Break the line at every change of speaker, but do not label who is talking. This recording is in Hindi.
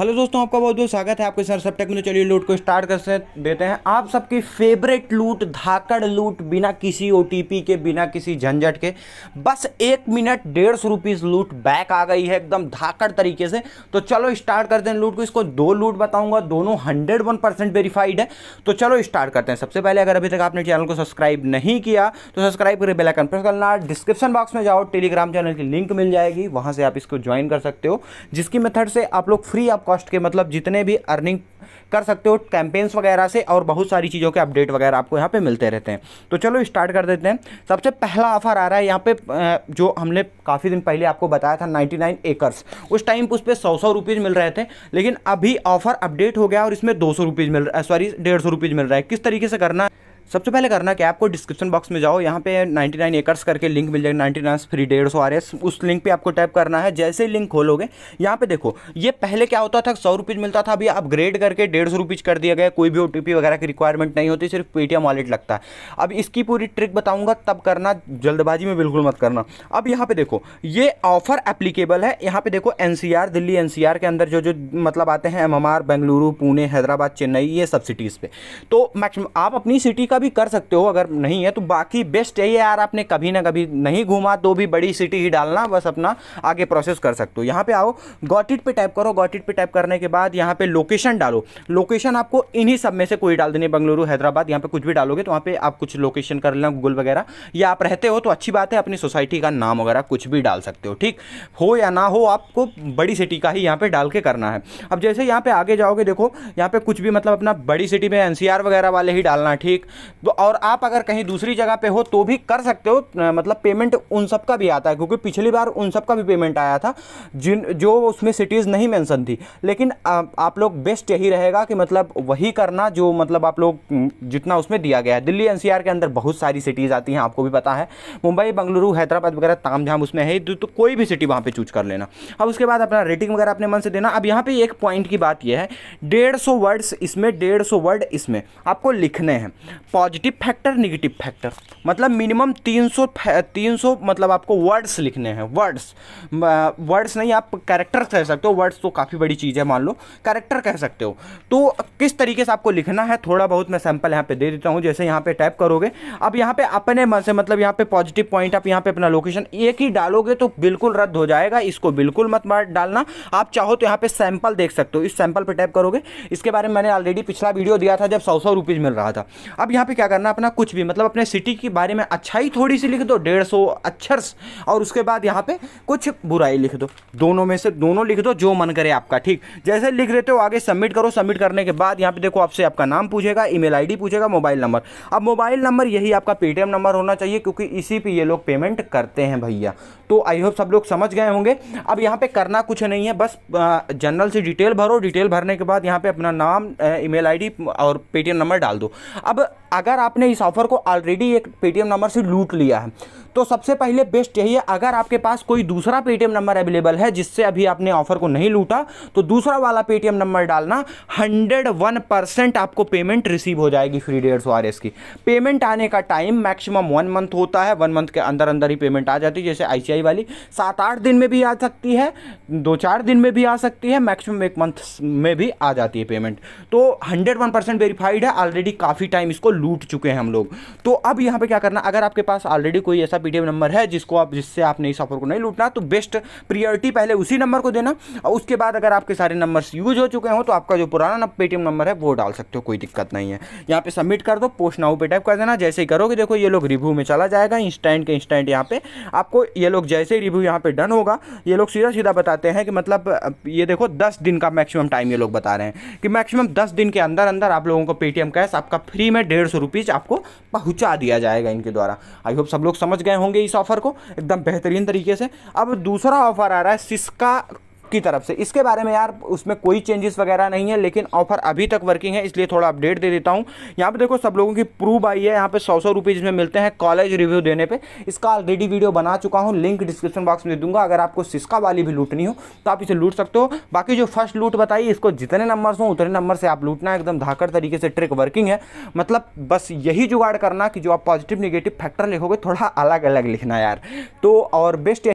हेलो दोस्तों आपका बहुत बहुत स्वागत है आपके सर सब टेक में तो चलिए लूट को स्टार्ट कर देते हैं आप सबकी फेवरेट लूट धाकड़ लूट बिना किसी ओटीपी के बिना किसी झंझट के बस एक मिनट डेढ़ सौ रुपीज़ लूट बैक आ गई है एकदम धाकड़ तरीके से तो चलो स्टार्ट करते हैं लूट को इसको दो लूट बताऊंगा दोनों हंड्रेड वन परसेंट वेरीफाइड है तो चलो स्टार्ट करते हैं सबसे पहले अगर अभी तक आपने चैनल को सब्सक्राइब नहीं किया तो सब्सक्राइब करके बेलाइकन प्रेस करना डिस्क्रिप्शन बॉक्स में जाओ टेलीग्राम चैनल की लिंक मिल जाएगी वहां से आप इसको ज्वाइन कर सकते हो जिसकी मेथड से आप लोग फ्री आपको कॉस्ट के मतलब जितने भी अर्निंग कर सकते हो कैंपेन्स वगैरह से और बहुत सारी चीज़ों के अपडेट वगैरह आपको यहाँ पे मिलते रहते हैं तो चलो स्टार्ट कर देते हैं सबसे पहला ऑफर आ रहा है यहाँ पे जो हमने काफ़ी दिन पहले आपको बताया था 99 एकर्स उस टाइम उस पर सौ सौ रुपीज़ मिल रहे थे लेकिन अभी ऑफर अपडेट हो गया और इसमें दो सौ मिल सॉरी डेढ़ सौ मिल रहा है किस तरीके से करना है सबसे पहले करना क्या आपको डिस्क्रिप्शन बॉक्स में जाओ यहाँ पे 99 नाइन एकर्स करके लिंक मिल जाएगा 99 नाइन फ्री डेढ़ सौ आर एस उस लिंक पे आपको टैप करना है जैसे ही लिंक खोलोगे यहाँ पे देखो ये पहले क्या होता था सौ रुपीज़ मिलता था अभी अपग्रेड करके डेढ़ सौ रुपीज़ कर दिया गया कोई भी ओ वगैरह की रिक्वायरमेंट नहीं होती सिर्फ पेटीएम वॉलेट लगता है अब इसकी पूरी ट्रिक बताऊँगा तब करना जल्दबाजी में बिल्कुल मत करना अब यहाँ पे देखो ये ऑफर एप्लीकेबल है यहाँ पर देखो एन दिल्ली एन के अंदर जो जो मतलब आते हैं एम बेंगलुरु पुणे हैदराबाद चेन्नई ये सब सिटीज़ पर तो मैक्सिमम आप अपनी सिटी का भी कर सकते हो अगर नहीं है तो बाकी बेस्ट यही है यार आपने कभी ना कभी नहीं घूमा तो भी बड़ी सिटी ही डालना बस अपना आगे प्रोसेस कर सकते हो यहाँ पे आओ गॉटिट पे टाइप करो गॉटिट पे टाइप करने के बाद यहाँ पे लोकेशन डालो लोकेशन आपको इन्हीं सब में से कोई डाल देनी बंगलुरु हैदराबाद यहाँ पे कुछ भी डालोगे तो वहाँ पे आप कुछ लोकेशन कर लेना गूगल वगैरह या आप रहते हो तो अच्छी बात है अपनी सोसाइटी का नाम वगैरह कुछ भी डाल सकते हो ठीक हो या ना हो आपको बड़ी सिटी का ही यहाँ पर डाल के करना है अब जैसे यहाँ पर आगे जाओगे देखो यहाँ पर कुछ भी मतलब अपना बड़ी सिटी में एनसीआर वगैरह वाले ही डालना ठीक तो और आप अगर कहीं दूसरी जगह पे हो तो भी कर सकते हो मतलब पेमेंट उन सब का भी आता है क्योंकि पिछली बार उन सब का भी पेमेंट आया था जिन जो उसमें सिटीज़ नहीं मेंशन थी लेकिन आ, आप लोग बेस्ट यही रहेगा कि मतलब वही करना जो मतलब आप लोग जितना उसमें दिया गया है दिल्ली एन के अंदर बहुत सारी सिटीज़ आती हैं आपको भी पता है मुंबई बंगलुरु हैदराबाद वगैरह ताम उसमें है तो, तो कोई भी सिटी वहाँ पर चूज कर लेना अब उसके बाद अपना रेटिंग वगैरह अपने मन से देना अब यहाँ पर एक पॉइंट की बात यह है डेढ़ वर्ड्स इसमें डेढ़ वर्ड इसमें आपको लिखने हैं पॉजिटिव फैक्टर निगेटिव फैक्टर मतलब मिनिमम 300 300 मतलब आपको वर्ड्स लिखने हैं वर्ड्स वर्ड्स नहीं आप कैरेक्टर कह सकते हो वर्ड्स तो काफ़ी बड़ी चीज़ है मान लो कैरेक्टर कह सकते हो तो किस तरीके से आपको लिखना है थोड़ा बहुत मैं सैम्पल यहाँ पे दे देता हूँ जैसे यहाँ पे टाइप करोगे अब यहाँ पे अपने मन से मतलब यहाँ पे पॉजिटिव पॉइंट आप यहाँ पे अपना लोकेशन एक ही डालोगे तो बिल्कुल रद्द हो जाएगा इसको बिल्कुल मत डालना आप चाहो तो यहाँ पर सैंपल देख सकते हो इस सैंपल पर टाइप करोगे इसके बारे में मैंने ऑलरेडी पिछला वीडियो दिया था जब सौ सौ रुपीज़ मिल रहा था अब यहाँ पे क्या करना अपना कुछ भी मतलब अपने सिटी के बारे में अच्छाई थोड़ी सी लिख दो डेढ़ सौ अक्षर और उसके बाद यहाँ पे कुछ बुराई लिख दो दोनों में से दोनों लिख दो जो मन करे आपका ठीक जैसे लिख रहे हो आगे सबमिट करो सबमिट करने के बाद यहाँ पे देखो आपसे आपका नाम पूछेगा ई मेल पूछेगा मोबाइल नंबर अब मोबाइल नंबर यही आपका पेटीएम नंबर होना चाहिए क्योंकि इसी पे ये लोग पेमेंट करते हैं भैया तो आई होप सब लोग समझ गए होंगे अब यहाँ पे करना कुछ नहीं है बस जनरल से डिटेल भरो डिटेल भरने के बाद यहाँ पे अपना नाम ईमेल आईडी और पेटीएम नंबर डाल दो अब अगर आपने इस ऑफ़र को ऑलरेडी एक पेटीएम नंबर से लूट लिया है तो सबसे पहले बेस्ट यही है अगर आपके पास कोई दूसरा पेटीएम नंबर अवेलेबल है जिससे अभी आपने ऑफर को नहीं लूटा तो दूसरा वाला पेटीएम नंबर डालना 101 परसेंट आपको पेमेंट रिसीव हो जाएगी फ्री डेढ़ सौ की पेमेंट आने का टाइम मैक्सिमम वन मंथ होता है वन मंथ के अंदर अंदर ही पेमेंट आ जाती है जैसे आई वाली सात आठ दिन में भी आ सकती है दो चार दिन में भी आ सकती है मैक्सिमम एक मंथ में भी आ जाती है पेमेंट तो हंड्रेड वन परसेंट वेरीफाइड है ऑलरेडी काफ़ी टाइम इसको लूट चुके हैं हम लोग तो अब यहाँ पे क्या करना अगर आपके पास ऑलरेडी कोई ऐसा पीटीएम नंबर है जिसको आप जिससे आपने इस ऑफर को नहीं लूटना तो बेस्ट प्रियोरिटी पहले उसी नंबर को देना और उसके बाद अगर आपके सारे नंबर यूज हो चुके हों तो आपका जो पुराना पेटीएम नंबर है वो डाल सकते हो कोई दिक्कत नहीं है यहाँ पे सबमिट कर दो पोस्ट नाउ पे टाइप कर देना जैसे ही करोगे देखो ये लोग रिव्यू में चला जाएगा इंस्टेंट के इंस्टेंट यहाँ पे आपको ये लोग जैसे ही रिव्यू यहाँ पे डन होगा ये लोग सीधा सीधा बताते हैं कि मतलब ये देखो दस दिन का मैक्सिमम टाइम ये लोग बता रहे हैं कि मैक्सिमम दस दिन के अंदर अंदर आप लोगों को पेटीएम कैश आपका फ्री में डेढ़ सौ रुपीज़ आपको पहुँचा दिया जाएगा इनके द्वारा आई होप सब लोग समझ गए होंगे इस ऑफ़र को एकदम बेहतरीन तरीके से अब दूसरा ऑफ़र आ रहा है सिस्का की तरफ से इसके बारे में यार उसमें कोई चेंजेस वगैरह नहीं है लेकिन ऑफर अभी तक वर्किंग है इसलिए थोड़ा अपडेट दे देता हूँ यहाँ पे देखो सब लोगों की प्रूव आई है यहाँ पे सौ सौ रुपये जिसमें मिलते हैं कॉलेज रिव्यू देने पे इसका ऑलरेडी वीडियो बना चुका हूँ लिंक डिस्क्रिप्शन बॉक्स में दूंगा अगर आपको सिस्का वाली भी लूटनी हो तो आप इसे लूट सकते हो बाकी जो फर्स्ट लूट बताई इसको जितने नंबर हों उतने नंबर से आप लूटना एकदम धाकड़ तरीके से ट्रिक वर्किंग है मतलब बस यही जुगाड़ करना कि जो आप पॉजिटिव निगेटिव फैक्टर लिखोगे थोड़ा अलग अलग लिखना यार तो और बेस्ट